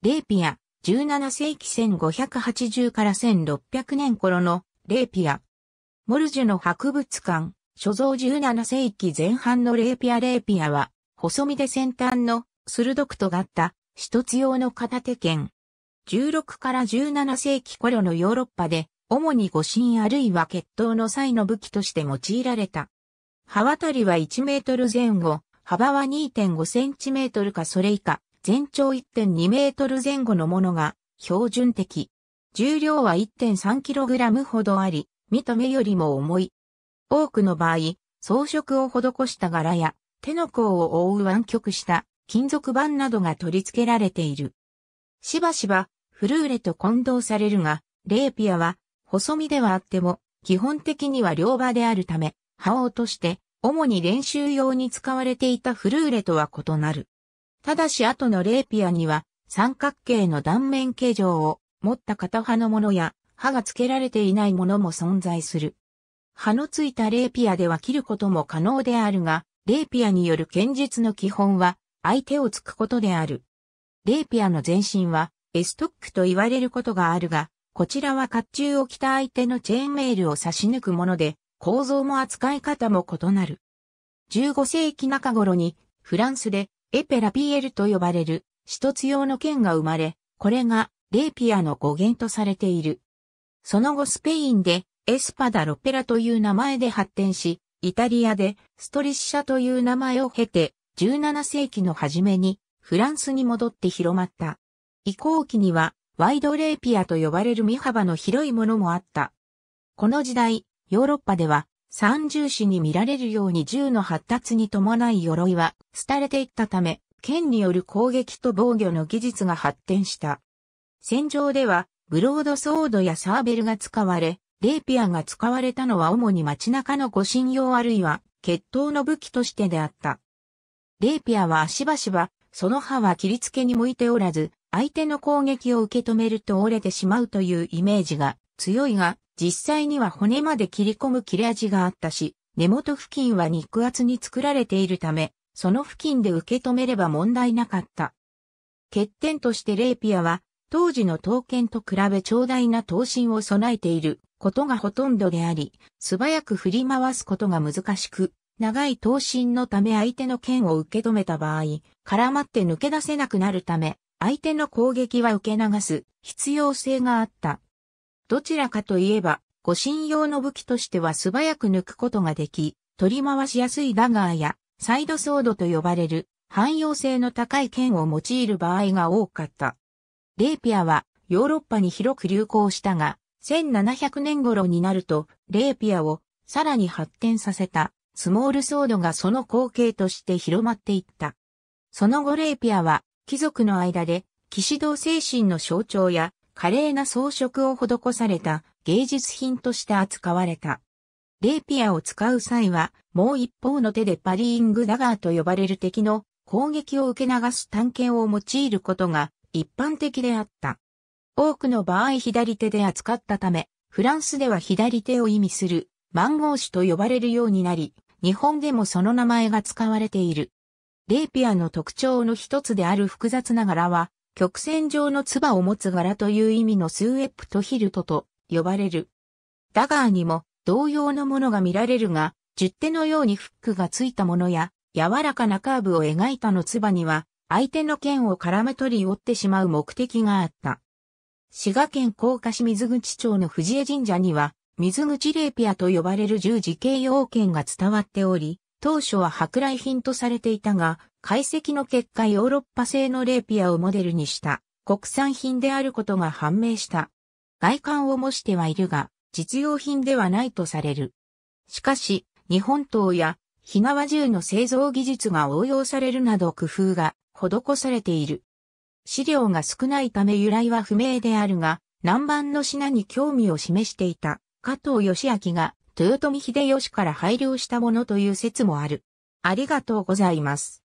レーピア、17世紀1580から1600年頃のレーピア。モルジュの博物館、所蔵17世紀前半のレーピアレーピアは、細身で先端の鋭く尖った一つ用の片手剣。16から17世紀頃のヨーロッパで、主に護身あるいは決闘の際の武器として用いられた。刃渡りは1メートル前後、幅は2.5センチメートルかそれ以下、全長1.2メートル前後のものが標準的。重量は 1.3kg ほどあり、見た目よりも重い。多くの場合、装飾を施した柄や手の甲を覆う湾曲した金属板などが取り付けられている。しばしばフルーレと混同されるが、レーピアは細身ではあっても基本的には両刃であるため、刃を落として主に練習用に使われていたフルーレとは異なる。ただし後のレーピアには三角形の断面形状を持った片刃のものや刃が付けられていないものも存在する。刃の付いたレーピアでは切ることも可能であるが、レーピアによる剣術の基本は相手を突くことである。レーピアの前身はエストックと言われることがあるが、こちらは甲冑を着た相手のチェーンメールを差し抜くもので、構造も扱い方も異なる。15世紀中頃にフランスでエペラピエルと呼ばれる、一つ用の剣が生まれ、これが、レーピアの語源とされている。その後スペインで、エスパダ・ロペラという名前で発展し、イタリアで、ストリッシャという名前を経て、17世紀の初めに、フランスに戻って広まった。移行期には、ワイドレーピアと呼ばれる身幅の広いものもあった。この時代、ヨーロッパでは三重視に見られるように銃の発達に伴い鎧は廃れていったため、剣による攻撃と防御の技術が発展した。戦場では、ブロードソードやサーベルが使われ、レイピアが使われたのは主に街中の護身用あるいは、決闘の武器としてであった。レイピアはしばしば、その刃は切りつけに向いておらず、相手の攻撃を受け止めると折れてしまうというイメージが強いが、実際には骨まで切り込む切れ味があったし、根元付近は肉厚に作られているため、その付近で受け止めれば問題なかった。欠点としてレイピアは、当時の刀剣と比べ長大な刀身を備えていることがほとんどであり、素早く振り回すことが難しく、長い刀身のため相手の剣を受け止めた場合、絡まって抜け出せなくなるため、相手の攻撃は受け流す必要性があった。どちらかといえば、護身用の武器としては素早く抜くことができ、取り回しやすいダガーや、サイドソードと呼ばれる、汎用性の高い剣を用いる場合が多かった。レーピアは、ヨーロッパに広く流行したが、1700年頃になると、レーピアをさらに発展させたスモールソードがその後継として広まっていった。その後レーピアは貴族の間で騎士道精神の象徴や華麗な装飾を施された芸術品として扱われた。レイピアを使う際は、もう一方の手でパリーングダガーと呼ばれる敵の攻撃を受け流す探検を用いることが一般的であった。多くの場合左手で扱ったため、フランスでは左手を意味するマンゴー氏と呼ばれるようになり、日本でもその名前が使われている。レイピアの特徴の一つである複雑な柄は、曲線状の唾を持つ柄という意味のスーエップトヒルトと呼ばれる。ダガーにも同様のものが見られるが、十手のようにフックがついたものや、柔らかなカーブを描いたの唾には、相手の剣を絡め取り折ってしまう目的があった。滋賀県甲賀市水口町の藤江神社には、水口レーピアと呼ばれる十字形用剣が伝わっており、当初は舶来品とされていたが、解析の結果ヨーロッパ製のレーピアをモデルにした国産品であることが判明した。外観を模してはいるが、実用品ではないとされる。しかし、日本刀や、日縄銃の製造技術が応用されるなど工夫が施されている。資料が少ないため由来は不明であるが、南蛮の品に興味を示していた加藤義明が豊臣秀吉から配慮したものという説もある。ありがとうございます。